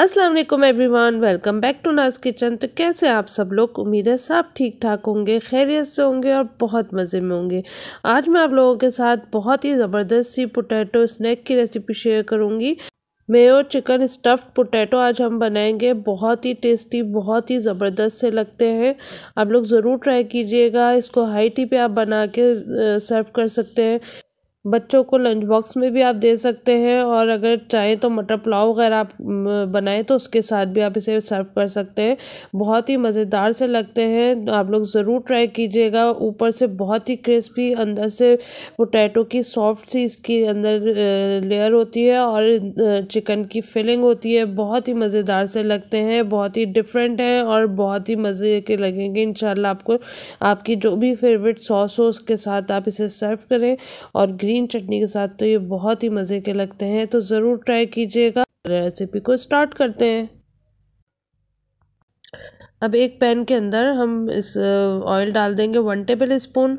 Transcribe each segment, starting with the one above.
अस्सलाम वालेकुम everyone welcome back to Naaz kitchen तो कैसे आप सब लोग उम्मीद है सब ठीक ठाक होंगे खैरियत से होंगे और बहुत मज़े में होंगे आज मैं आप लोगों के साथ बहुत ही ज़बरदस्त सी पोटैटो स्नैक की रेसिपी शेयर करूँगी मेयो चिकन स्टफ़ पोटैटो आज हम बनाएंगे बहुत ही टेस्टी बहुत ही ज़बरदस्त से लगते हैं आप लोग ज़रूर ट्राई कीजिएगा इसको हाई टी पे आप बना के सर्व कर सकते हैं बच्चों को लंच बॉक्स में भी आप दे सकते हैं और अगर चाहें तो मटर पुलाव वगैरह आप बनाएं तो उसके साथ भी आप इसे सर्व कर सकते हैं बहुत ही मज़ेदार से लगते हैं आप लोग ज़रूर ट्राई कीजिएगा ऊपर से बहुत ही क्रिस्पी अंदर से पोटैटो की सॉफ्ट सी इसकी अंदर लेयर होती है और चिकन की फिलिंग होती है बहुत ही मज़ेदार से लगते हैं बहुत ही डिफरेंट हैं और बहुत ही मज़े के लगेंगे इन आपको आपकी जो भी फेवरेट सॉस हो उसके साथ आप इसे सर्व करें और ग्रीन चटनी के साथ तो ये बहुत ही मज़े के लगते हैं तो ज़रूर ट्राई कीजिएगा रेसिपी को स्टार्ट करते हैं अब एक पैन के अंदर हम इस ऑयल uh, डाल देंगे वन टेबल स्पून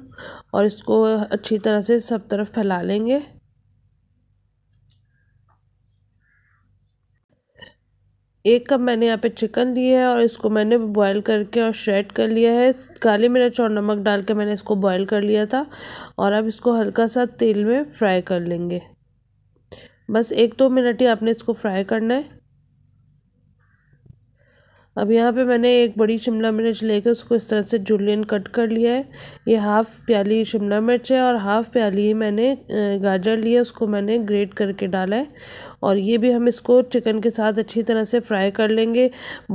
और इसको अच्छी तरह से सब तरफ फैला लेंगे एक कप मैंने यहाँ पे चिकन लिया है और इसको मैंने बॉईल करके और श्रेड कर लिया है काली मिर्च और नमक डाल के मैंने इसको बॉईल कर लिया था और अब इसको हल्का सा तेल में फ्राई कर लेंगे बस एक दो तो मिनट ही आपने इसको फ्राई करना है अब यहाँ पे मैंने एक बड़ी शिमला मिर्च लेकर उसको इस तरह से जुलियन कट कर लिया है ये हाफ़ प्याली शिमला मिर्च है और हाफ़ प्याली ही मैंने गाजर लिया उसको मैंने ग्रेट करके डाला है और ये भी हम इसको चिकन के साथ अच्छी तरह से फ्राई कर लेंगे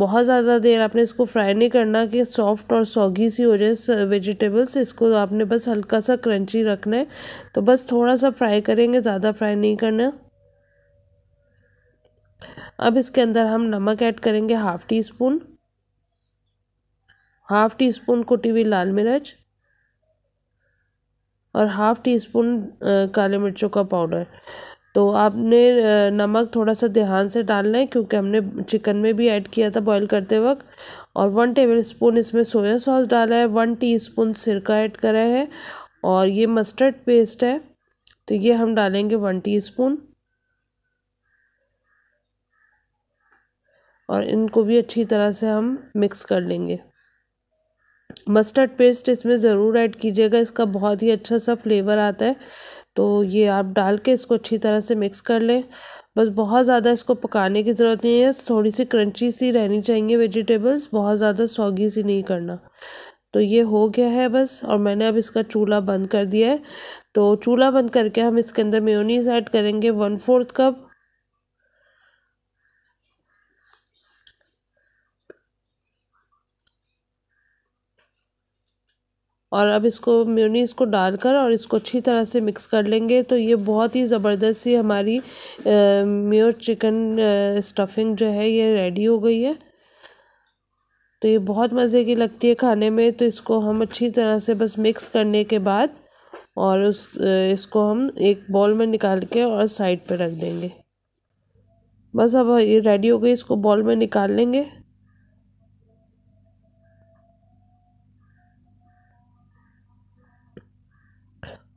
बहुत ज़्यादा देर आपने इसको फ्राई नहीं करना कि सॉफ्ट और सॉगी सी हो जाए वेजिटेबल्स इसको आपने बस हल्का सा क्रंची रखना है तो बस थोड़ा सा फ्राई करेंगे ज़्यादा फ्राई नहीं करना अब इसके अंदर हम नमक ऐड करेंगे half teaspoon half teaspoon कुटी हुई लाल मिर्च और हाफ़ टी स्पून काले मिर्चों का पाउडर तो आपने नमक थोड़ा सा ध्यान से डालना है क्योंकि हमने चिकन में भी ऐड किया था बॉईल करते वक्त और वन टेबल स्पून इसमें सोया सॉस डाला है वन टी स्पून सिरका ऐड करा है और ये मस्टर्ड पेस्ट है तो ये हम डालेंगे वन टी स्पून और इनको भी अच्छी तरह से हम मिक्स कर लेंगे मस्टर्ड पेस्ट इसमें ज़रूर ऐड कीजिएगा इसका बहुत ही अच्छा सा फ्लेवर आता है तो ये आप डाल के इसको अच्छी तरह से मिक्स कर लें बस बहुत ज़्यादा इसको पकाने की ज़रूरत नहीं है थोड़ी सी क्रंची सी रहनी चाहिए वेजिटेबल्स बहुत ज़्यादा सॉगी सी नहीं करना तो ये हो गया है बस और मैंने अब इसका चूल्हा बंद कर दिया है तो चूल्हा बंद करके हम इसके अंदर मेयोनीज ऐड करेंगे वन फोर्थ कप और अब इसको मेयोनीज़ को डालकर और इसको अच्छी तरह से मिक्स कर लेंगे तो ये बहुत ही ज़बरदस्त सी हमारी म्योर चिकन स्टफिंग जो है ये रेडी हो गई है तो ये बहुत मज़े की लगती है खाने में तो इसको हम अच्छी तरह से बस मिक्स करने के बाद और उस इसको हम एक बॉल में निकाल के और साइड पर रख देंगे बस अब ये रेडी हो गई इसको बॉल में निकाल लेंगे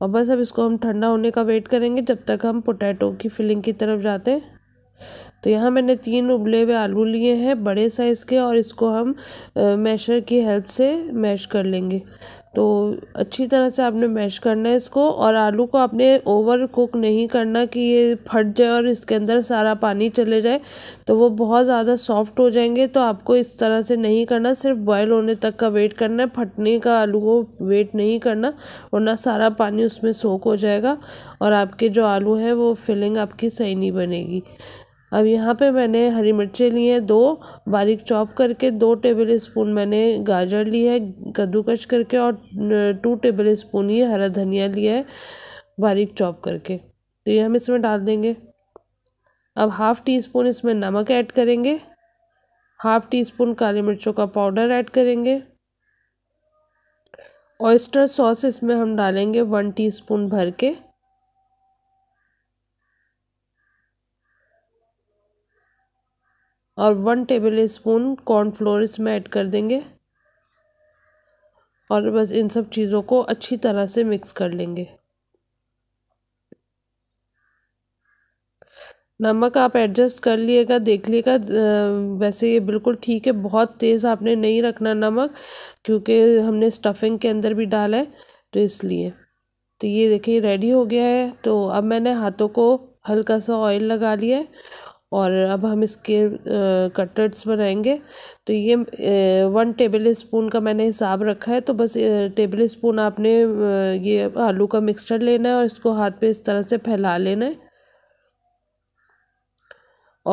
और बस अब इसको हम ठंडा होने का वेट करेंगे जब तक हम पोटैटो की फिलिंग की तरफ जाते हैं तो यहाँ मैंने तीन उबले हुए आलू लिए हैं बड़े साइज़ के और इसको हम मैशर की हेल्प से मैश कर लेंगे तो अच्छी तरह से आपने मैश करना है इसको और आलू को आपने ओवर कुक नहीं करना कि ये फट जाए और इसके अंदर सारा पानी चले जाए तो वो बहुत ज़्यादा सॉफ्ट हो जाएंगे तो आपको इस तरह से नहीं करना सिर्फ बॉयल होने तक का वेट करना है फटने का आलू को वेट नहीं करना वरना सारा पानी उसमें सोख हो जाएगा और आपके जो आलू हैं वो फिलिंग आपकी सही नहीं बनेगी अब यहाँ पे मैंने हरी मिर्चें ली हैं दो बारीक चॉप करके दो टेबल स्पून मैंने गाजर ली है कद्दूकश करके और टू टेबल स्पून ये हरा धनिया लिया है बारीक चॉप करके तो ये हम इसमें डाल देंगे अब हाफ़ टी स्पून इसमें नमक ऐड करेंगे हाफ़ टी स्पून काली मिर्चों का पाउडर ऐड करेंगे ऑयस्टर सॉस इसमें हम डालेंगे वन स्पून भर के और वन टेबल स्पून कॉर्नफ्लोर इसमें ऐड कर देंगे और बस इन सब चीज़ों को अच्छी तरह से मिक्स कर लेंगे नमक आप एडजस्ट कर लिएगा देख लिएगा वैसे ये बिल्कुल ठीक है बहुत तेज़ आपने नहीं रखना नमक क्योंकि हमने स्टफिंग के अंदर भी डाला है तो इसलिए तो ये देखिए रेडी हो गया है तो अब मैंने हाथों को हल्का सा ऑयल लगा लिया है और अब हम इसके कटर्ट्स बनाएंगे तो ये वन टेबल स्पून का मैंने हिसाब रखा है तो बस टेबल स्पून आपने ये आलू का मिक्सचर लेना है और इसको हाथ पे इस तरह से फैला लेना है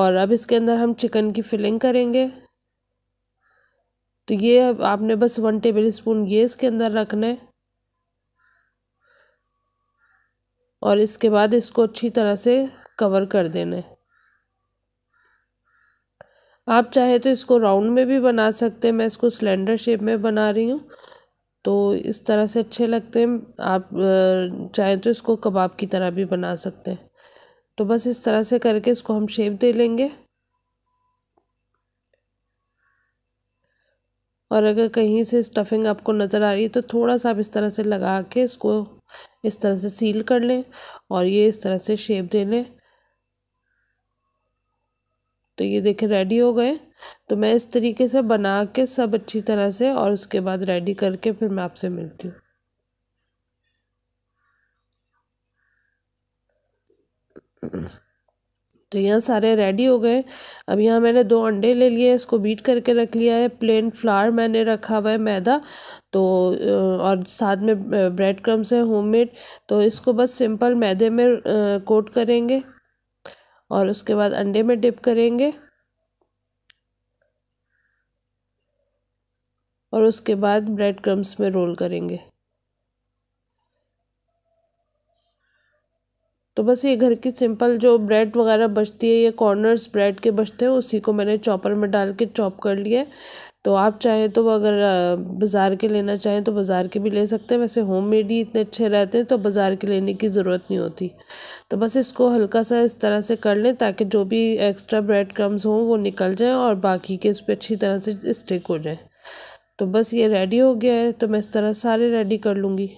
और अब इसके अंदर हम चिकन की फिलिंग करेंगे तो ये आपने बस वन टेबल स्पून ये इसके अंदर रखना है और इसके बाद इसको अच्छी तरह से कवर कर देना है आप चाहे तो इसको राउंड में भी बना सकते हैं मैं इसको सिलेंडर शेप में बना रही हूँ तो इस तरह से अच्छे लगते हैं आप चाहे तो इसको कबाब की तरह भी बना सकते हैं तो बस इस तरह से करके इसको हम शेप दे लेंगे और अगर कहीं से स्टफिंग आपको नज़र आ रही है तो थोड़ा सा आप इस तरह से लगा के इसको इस तरह से सील कर लें और ये इस तरह से शेप दे लें तो ये देखें रेडी हो गए तो मैं इस तरीके से बना के सब अच्छी तरह से और उसके बाद रेडी करके फिर मैं आपसे मिलती हूँ तो यहाँ सारे रेडी हो गए अब यहाँ मैंने दो अंडे ले लिए इसको बीट करके रख लिया है प्लेन फ्लावर मैंने रखा हुआ है मैदा तो और साथ में ब्रेड क्रम्स है होममेड तो इसको बस सिंपल मैदे में कोट करेंगे और उसके बाद अंडे में डिप करेंगे और उसके बाद ब्रेड क्रम्स में रोल करेंगे तो बस ये घर की सिंपल जो ब्रेड वगैरह बचती है ये कॉर्नर्स ब्रेड के बचते हैं उसी को मैंने चॉपर में डाल के चॉप कर लिया है तो आप चाहें तो अगर बाज़ार के लेना चाहें तो बाज़ार के भी ले सकते हैं वैसे होम मेड ही इतने अच्छे रहते हैं तो बाज़ार के लेने की ज़रूरत नहीं होती तो बस इसको हल्का सा इस तरह से कर लें ताकि जो भी एक्स्ट्रा ब्रेड क्रम्स हों वो निकल जाएँ और बाकी के इस पर अच्छी तरह से स्टिक हो जाए तो बस ये रेडी हो गया है तो मैं इस तरह सारे रेडी कर लूँगी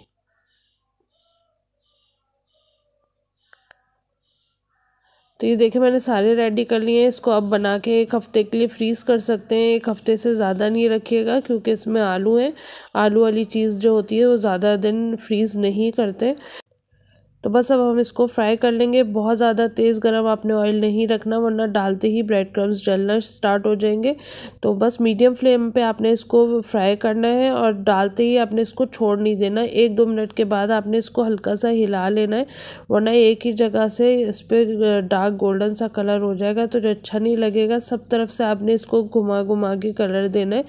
तो ये देखिए मैंने सारे रेडी कर लिए हैं इसको आप बना के एक हफ़्ते के लिए फ्रीज़ कर सकते हैं एक हफ़्ते से ज़्यादा नहीं रखिएगा क्योंकि इसमें आलू हैं आलू वाली चीज़ जो होती है वो ज़्यादा दिन फ्रीज़ नहीं करते तो बस अब हम इसको फ्राई कर लेंगे बहुत ज़्यादा तेज़ गरम आपने ऑयल नहीं रखना वरना डालते ही ब्रेड क्रम्स जलना स्टार्ट हो जाएंगे तो बस मीडियम फ्लेम पे आपने इसको फ्राई करना है और डालते ही आपने इसको छोड़ नहीं देना एक दो मिनट के बाद आपने इसको हल्का सा हिला लेना है वरना एक ही जगह से इस पर डार्क गोल्डन सा कलर हो जाएगा तो जो अच्छा नहीं लगेगा सब तरफ से आपने इसको घुमा घुमा के कलर देना है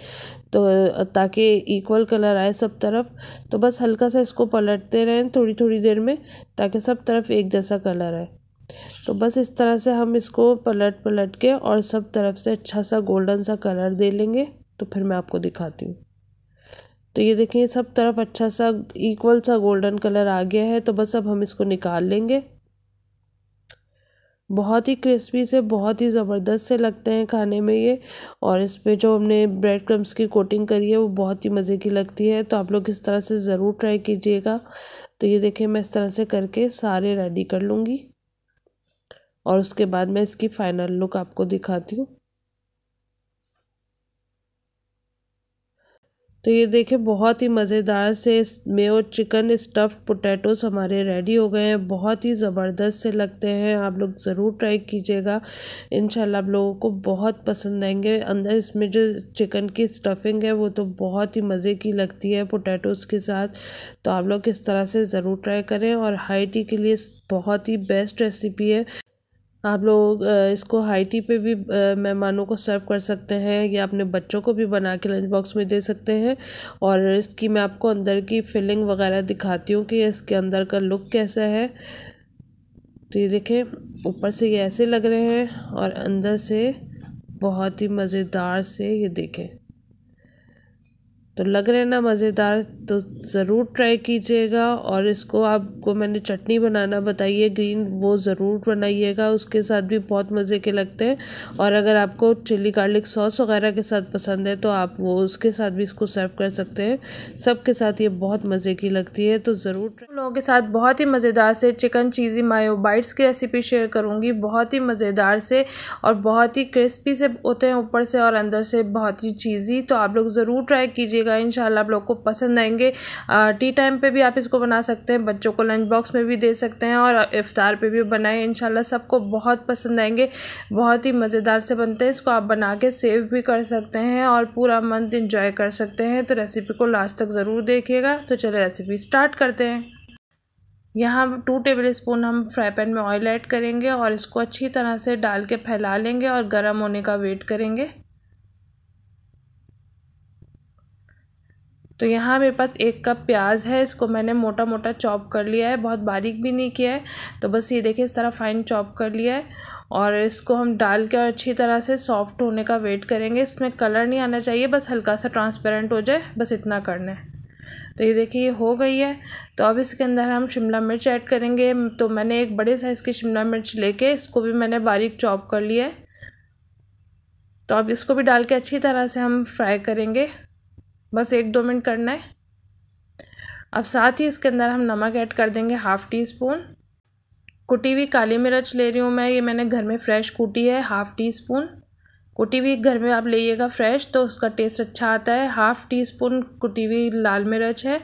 तो ताकि इक्वल कलर आए सब तरफ तो बस हल्का सा इसको पलटते रहें थोड़ी थोड़ी देर में ताकि सब तरफ एक जैसा कलर आए तो बस इस तरह से हम इसको पलट पलट के और सब तरफ से अच्छा सा गोल्डन सा कलर दे लेंगे तो फिर मैं आपको दिखाती हूँ तो ये देखिए सब तरफ अच्छा सा इक्वल सा गोल्डन कलर आ गया है तो बस अब हम इसको निकाल लेंगे बहुत ही क्रिस्पी से बहुत ही ज़बरदस्त से लगते हैं खाने में ये और इस पर जो हमने ब्रेड क्रम्स की कोटिंग करी है वो बहुत ही मज़े की लगती है तो आप लोग इस तरह से ज़रूर ट्राई कीजिएगा तो ये देखिए मैं इस तरह से करके सारे रेडी कर लूँगी और उसके बाद मैं इसकी फ़ाइनल लुक आपको दिखाती हूँ तो ये देखें बहुत ही मज़ेदार से मेयो चिकन स्टफ़ पोटैटोस हमारे रेडी हो गए हैं बहुत ही ज़बरदस्त से लगते हैं आप लोग ज़रूर ट्राई कीजिएगा इन आप लोगों को बहुत पसंद आएंगे अंदर इसमें जो चिकन की स्टफिंग है वो तो बहुत ही मज़े की लगती है पोटैटोस के साथ तो आप लोग इस तरह से ज़रूर ट्राई करें और हाई टी के लिए बहुत ही बेस्ट रेसिपी है आप लोग इसको हाईटी पे भी मेहमानों को सर्व कर सकते हैं या अपने बच्चों को भी बना के लंच बॉक्स में दे सकते हैं और इसकी मैं आपको अंदर की फिलिंग वगैरह दिखाती हूँ कि इसके अंदर का लुक कैसा है तो ये देखें ऊपर से ये ऐसे लग रहे हैं और अंदर से बहुत ही मज़ेदार से ये देखें तो लग रहे ना मज़ेदार तो ज़रूर ट्राई कीजिएगा और इसको आपको मैंने चटनी बनाना बताइए ग्रीन वो ज़रूर बनाइएगा उसके साथ भी बहुत मज़े के लगते हैं और अगर आपको चिली गार्लिक सॉस वगैरह के साथ पसंद है तो आप वो उसके साथ भी इसको सर्व कर सकते हैं सब के साथ ये बहुत मज़े की लगती है तो ज़रूर लोगों के साथ बहुत ही मज़ेदार से चिकन चीज़ी मायो बाइट्स की रेसिपी शेयर करूँगी बहुत ही मज़ेदार से और बहुत ही क्रिस्पी से होते हैं ऊपर से और अंदर से बहुत ही चीज़ी तो आप लोग ज़रूर ट्राई कीजिएगा कीजिएगा इन आप लोग को पसंद आएंगे टी टाइम पे भी आप इसको बना सकते हैं बच्चों को लंच बॉक्स में भी दे सकते हैं और इफ़ार पे भी बनाएं इन सबको बहुत पसंद आएंगे बहुत ही मज़ेदार से बनते हैं इसको आप बना के सेव भी कर सकते हैं और पूरा मंथ इंजॉय कर सकते हैं तो रेसिपी को लास्ट तक ज़रूर देखिएगा तो चले रेसिपी स्टार्ट करते हैं यहाँ टू टेबल स्पून हम फ्राई पैन में ऑयल ऐड करेंगे और इसको अच्छी तरह से डाल के फैला लेंगे और गर्म होने का वेट करेंगे तो यहाँ मेरे पास एक कप प्याज है इसको मैंने मोटा मोटा चॉप कर लिया है बहुत बारीक भी नहीं किया है तो बस ये देखिए इस तरह फाइन चॉप कर लिया है और इसको हम डाल के अच्छी तरह से सॉफ्ट होने का वेट करेंगे इसमें कलर नहीं आना चाहिए बस हल्का सा ट्रांसपेरेंट हो जाए बस इतना करना है तो ये देखिए ये हो गई है तो अब इसके अंदर हम शिमला मिर्च ऐड करेंगे तो मैंने एक बड़े साइज़ की शिमला मिर्च लेके इसको भी मैंने बारीक चॉप कर लिया है तो अब इसको भी डाल के अच्छी तरह से हम फ्राई करेंगे बस एक दो मिनट करना है अब साथ ही इसके अंदर हम नमक ऐड कर देंगे हाफ़ टी स्पून कुटी हुई काली मिर्च ले रही हूँ मैं ये मैंने घर में फ़्रेश कूटी है हाफ़ टी स्पून कुटी हुई घर में आप लीजिएगा फ्रेश तो उसका टेस्ट अच्छा आता है हाफ़ टी स्पून कुटी हुई लाल मिर्च है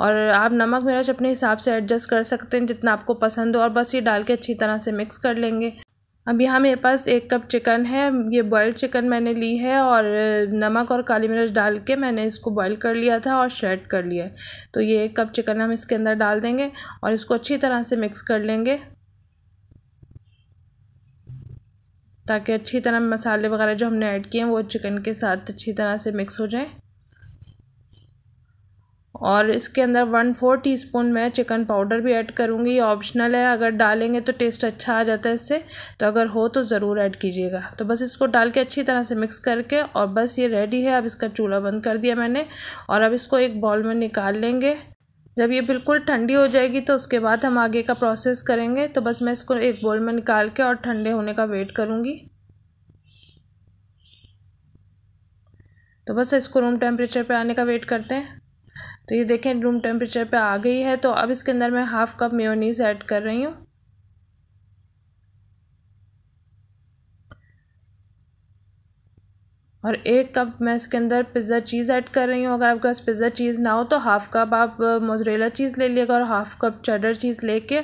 और आप नमक मिर्च अपने हिसाब से एडजस्ट कर सकते हैं जितना आपको पसंद हो और बस ये डाल के अच्छी तरह से मिक्स कर लेंगे अब यहाँ मेरे पास एक कप चिकन है ये बॉयल चिकन मैंने ली है और नमक और काली मिर्च डाल के मैंने इसको बॉयल कर लिया था और शेड कर लिया है तो ये एक कप चिकन हम इसके अंदर डाल देंगे और इसको अच्छी तरह से मिक्स कर लेंगे ताकि अच्छी तरह मसाले वगैरह जो हमने ऐड किए हैं वो चिकन के साथ अच्छी तरह से मिक्स हो जाएँ और इसके अंदर वन फोर टीस्पून मैं चिकन पाउडर भी ऐड करूँगी ऑप्शनल है अगर डालेंगे तो टेस्ट अच्छा आ जाता है इससे तो अगर हो तो ज़रूर ऐड कीजिएगा तो बस इसको डाल के अच्छी तरह से मिक्स करके और बस ये रेडी है अब इसका चूल्हा बंद कर दिया मैंने और अब इसको एक बॉल में निकाल लेंगे जब ये बिल्कुल ठंडी हो जाएगी तो उसके बाद हम आगे का प्रोसेस करेंगे तो बस मैं इसको एक बॉल में निकाल के और ठंडे होने का वेट करूँगी तो बस इसको रूम टेम्परेचर पे आने का वेट करते हैं तो ये देखें रूम टेम्परेचर पे आ गई है तो अब इसके अंदर मैं हाफ़ कप मेयोनीज़ ऐड कर रही हूँ और एक कप मैं इसके अंदर पिज़्ज़ा चीज़ ऐड कर रही हूँ अगर आपके पास पिज़्ज़ा चीज़ ना हो तो हाफ़ कप आप मोजरेला चीज़ ले लीजिएगा और हाफ़ कप चडर चीज़ लेके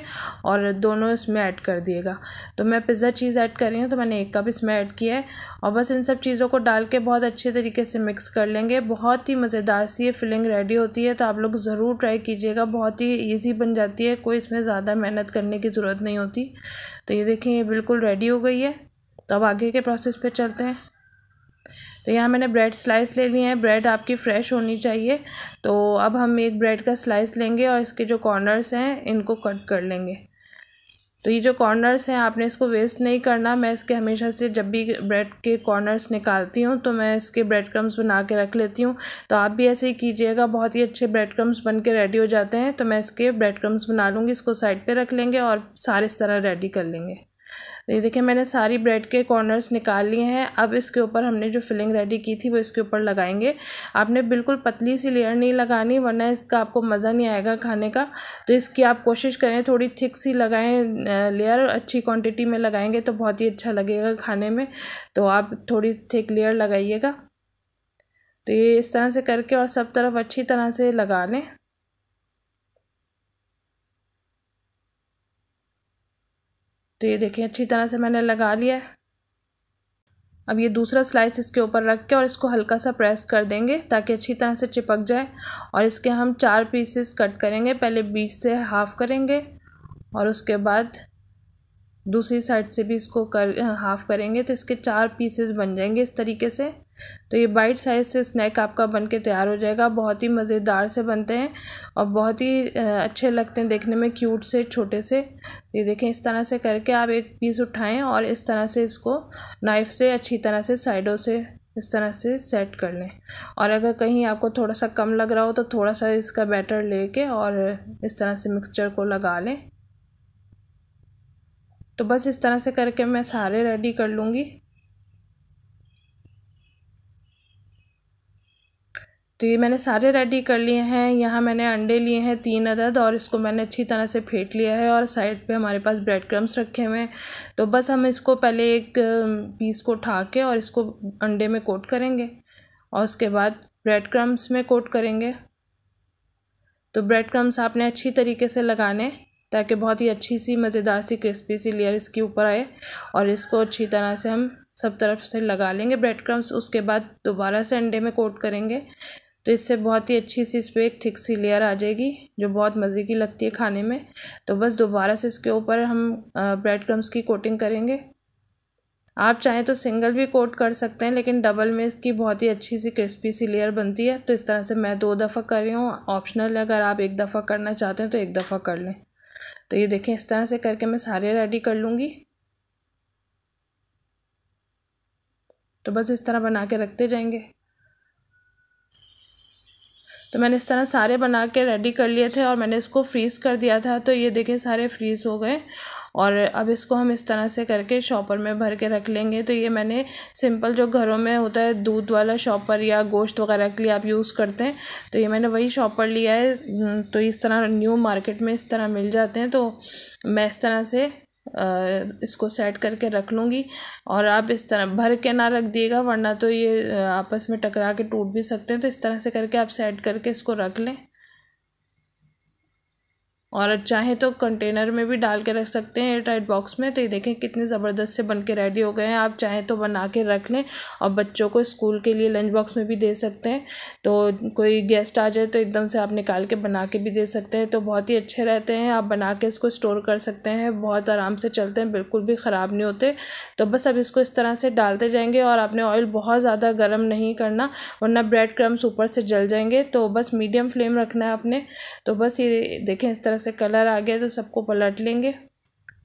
और दोनों इसमें ऐड कर दिएगा तो मैं पिज़्ज़ा चीज़ ऐड कर रही हूँ तो मैंने एक कप इसमें ऐड किया है और बस इन सब चीज़ों को डाल के बहुत अच्छे तरीके से मिक्स कर लेंगे बहुत ही मज़ेदार सी ये फिलिंग रेडी होती है तो आप लोग ज़रूर ट्राई कीजिएगा बहुत ही ईजी बन जाती है कोई इसमें ज़्यादा मेहनत करने की ज़रूरत नहीं होती तो ये देखें ये बिल्कुल रेडी हो गई है तो अब आगे के प्रोसेस पर चलते हैं तो यहाँ मैंने ब्रेड स्लाइस ले लिए हैं ब्रेड आपकी फ़्रेश होनी चाहिए तो अब हम एक ब्रेड का स्लाइस लेंगे और इसके जो कॉर्नर्स हैं इनको कट कर लेंगे तो ये जो कॉर्नर्स हैं आपने इसको वेस्ट नहीं करना मैं इसके हमेशा से जब भी ब्रेड के कॉर्नर्स निकालती हूँ तो मैं इसके ब्रेड क्रम्स बना के रख लेती हूँ तो आप भी ऐसे ही कीजिएगा बहुत ही अच्छे ब्रेड क्रम्स बन के रेडी हो जाते हैं तो मैं इसके ब्रेड क्रम्स बना लूँगी इसको साइड पे रख लेंगे और सारे इस तरह रेडी कर लेंगे ये देखिए मैंने सारी ब्रेड के कॉर्नर्स निकाल लिए हैं अब इसके ऊपर हमने जो फिलिंग रेडी की थी वो इसके ऊपर लगाएंगे आपने बिल्कुल पतली सी लेयर नहीं लगानी वरना इसका आपको मज़ा नहीं आएगा खाने का तो इसकी आप कोशिश करें थोड़ी थिक सी लगाएं लेयर अच्छी क्वांटिटी में लगाएंगे तो बहुत ही अच्छा लगेगा खाने में तो आप थोड़ी थिक लेयर लगाइएगा तो ये इस तरह से करके और सब तरफ अच्छी तरह से लगा लें तो ये देखें अच्छी तरह से मैंने लगा लिया है अब ये दूसरा स्लाइस इसके ऊपर रख के और इसको हल्का सा प्रेस कर देंगे ताकि अच्छी तरह से चिपक जाए और इसके हम चार पीसेस कट करेंगे पहले बीच से हाफ़ करेंगे और उसके बाद दूसरी साइड से भी इसको कर हाफ़ करेंगे तो इसके चार पीसेस बन जाएंगे इस तरीके से तो ये बाइट साइज़ से स्नैक आपका बन के तैयार हो जाएगा बहुत ही मज़ेदार से बनते हैं और बहुत ही अच्छे लगते हैं देखने में क्यूट से छोटे से ये देखें इस तरह से करके आप एक पीस उठाएं और इस तरह से इसको नाइफ़ से अच्छी तरह से साइडों से इस तरह से सेट कर लें और अगर कहीं आपको थोड़ा सा कम लग रहा हो तो थोड़ा सा इसका बैटर कर और इस तरह से मिक्सचर को लगा लें तो बस इस तरह से करके मैं सारे रेडी कर लूँगी तो ये मैंने सारे रेडी कर लिए हैं यहाँ मैंने अंडे लिए हैं तीन अदद और इसको मैंने अच्छी तरह से फेंट लिया है और साइड पे हमारे पास ब्रेड क्रम्स रखे हुए हैं तो बस हम इसको पहले एक पीस को उठा के और इसको अंडे में कोट करेंगे और उसके बाद ब्रेड क्रम्स में कोट करेंगे तो ब्रेड क्रम्स आपने अच्छी तरीके से लगाने ताकि बहुत ही अच्छी सी मज़ेदार सी क्रिस्पी सी लेयर इसके ऊपर आए और इसको अच्छी तरह से हम सब तरफ से लगा लेंगे ब्रेड क्रम्स उसके बाद दोबारा से अंडे में कोट करेंगे तो इससे बहुत ही अच्छी सी इस पर एक थिक सी लेयर आ जाएगी जो बहुत मज़े की लगती है खाने में तो बस दोबारा से इसके ऊपर हम ब्रेड क्रम्स की कोटिंग करेंगे आप चाहें तो सिंगल भी कोट कर सकते हैं लेकिन डबल में इसकी बहुत ही अच्छी सी क्रिस्पी सी लेयर बनती है तो इस तरह से मैं दो दफ़ा कर रही हूँ ऑप्शनल है अगर आप एक दफ़ा करना चाहते हैं तो एक दफ़ा कर लें तो ये देखें इस तरह से करके मैं सारे रेडी कर लूँगी तो बस इस तरह बना के रखते जाएंगे तो मैंने इस तरह सारे बना के रेडी कर लिए थे और मैंने इसको फ्रीज़ कर दिया था तो ये देखें सारे फ्रीज़ हो गए और अब इसको हम इस तरह से करके शॉपर में भर के रख लेंगे तो ये मैंने सिंपल जो घरों में होता है दूध वाला शॉपर या गोश्त वगैरह के लिए आप यूज़ करते हैं तो ये मैंने वही शॉपर लिया है तो इस तरह न्यू मार्केट में इस तरह मिल जाते हैं तो मैं इस तरह से इसको सेट करके रख लूँगी और आप इस तरह भर के ना रख दिएगा वरना तो ये आपस में टकरा के टूट भी सकते हैं तो इस तरह से करके आप सेट करके इसको रख लें और चाहे तो कंटेनर में भी डाल के रख सकते हैं एयर टाइट बॉक्स में तो ये देखें कितने ज़बरदस्त से बन के रेडी हो गए हैं आप चाहें तो बना के रख लें और बच्चों को स्कूल के लिए लंच बॉक्स में भी दे सकते हैं तो कोई गेस्ट आ जाए तो एकदम से आप निकाल के बना के भी दे सकते हैं तो बहुत ही अच्छे रहते हैं आप बना के इसको स्टोर कर सकते हैं बहुत आराम से चलते हैं बिल्कुल भी ख़राब नहीं होते तो बस अब इसको इस तरह से डालते जाएंगे और आपने ऑयल बहुत ज़्यादा गर्म नहीं करना वरना ब्रेड क्रम्स ऊपर से जल जाएंगे तो बस मीडियम फ्लेम रखना है आपने तो बस ये देखें इस तरह से कलर आ गया तो सबको पलट लेंगे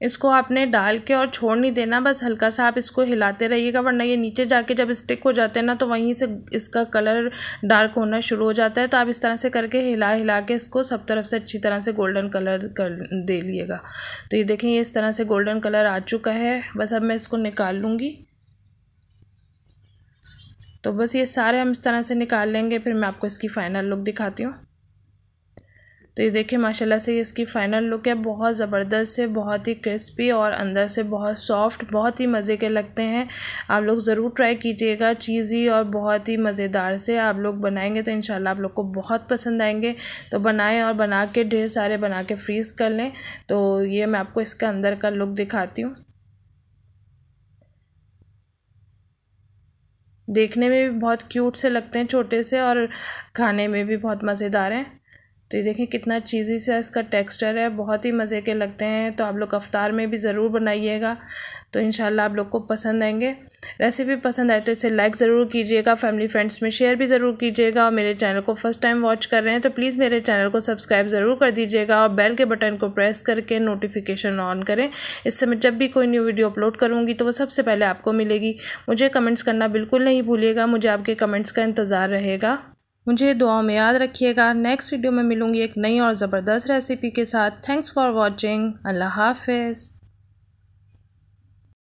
इसको आपने डाल के और छोड़ नहीं देना बस हल्का सा आप इसको हिलाते रहिएगा वरना ये नीचे जाके जब स्टिक हो जाते हैं ना तो वहीं से इसका कलर डार्क होना शुरू हो जाता है तो आप इस तरह से करके हिला हिला के इसको सब तरफ से अच्छी तरह से गोल्डन कलर कर दे लिएगा तो ये देखें ये इस तरह से गोल्डन कलर आ चुका है बस अब मैं इसको निकाल लूँगी तो बस ये सारे हम इस तरह से निकाल लेंगे फिर मैं आपको इसकी फ़ाइनल लुक दिखाती हूँ तो ये देखिए माशाल्लाह से इसकी फ़ाइनल लुक है बहुत ज़बरदस्त है बहुत ही क्रिस्पी और अंदर से बहुत सॉफ्ट बहुत ही मज़े के लगते हैं आप लोग ज़रूर ट्राई कीजिएगा चीज़ी और बहुत ही मज़ेदार से आप लोग बनाएंगे तो इन आप लोग को बहुत पसंद आएंगे तो बनाएं और बना के ढेर सारे बना के फ्रीज़ कर लें तो ये मैं आपको इसके अंदर का लुक दिखाती हूँ देखने में भी बहुत क्यूट से लगते हैं छोटे से और खाने में भी बहुत मज़ेदार हैं तो ये देखें कितना चीज़ी सा इसका टेक्सचर है बहुत ही मज़े के लगते हैं तो आप लोग अफ्तार में भी ज़रूर बनाइएगा तो इन आप लोग को पसंद आएंगे रेसिपी पसंद आए तो इसे लाइक ज़रूर कीजिएगा फैमिली फ्रेंड्स में शेयर भी ज़रूर कीजिएगा और मेरे चैनल को फर्स्ट टाइम वॉच कर रहे हैं तो प्लीज़ मेरे चैनल को सब्सक्राइब ज़रूर कर दीजिएगा और बेल के बटन को प्रेस करके नोटिफिकेशन ऑन करें इससे मैं जब भी कोई न्यू वीडियो अपलोड करूँगी तो वो सबसे पहले आपको मिलेगी मुझे कमेंट्स करना बिल्कुल नहीं भूलिएगा मुझे आपके कमेंट्स का इंतज़ार रहेगा मुझे दुआओं में याद रखिएगा नेक्स्ट वीडियो में मिलूँगी एक नई और ज़बरदस्त रेसिपी के साथ थैंक्स फॉर वॉचिंग अल्लाह हाफिज़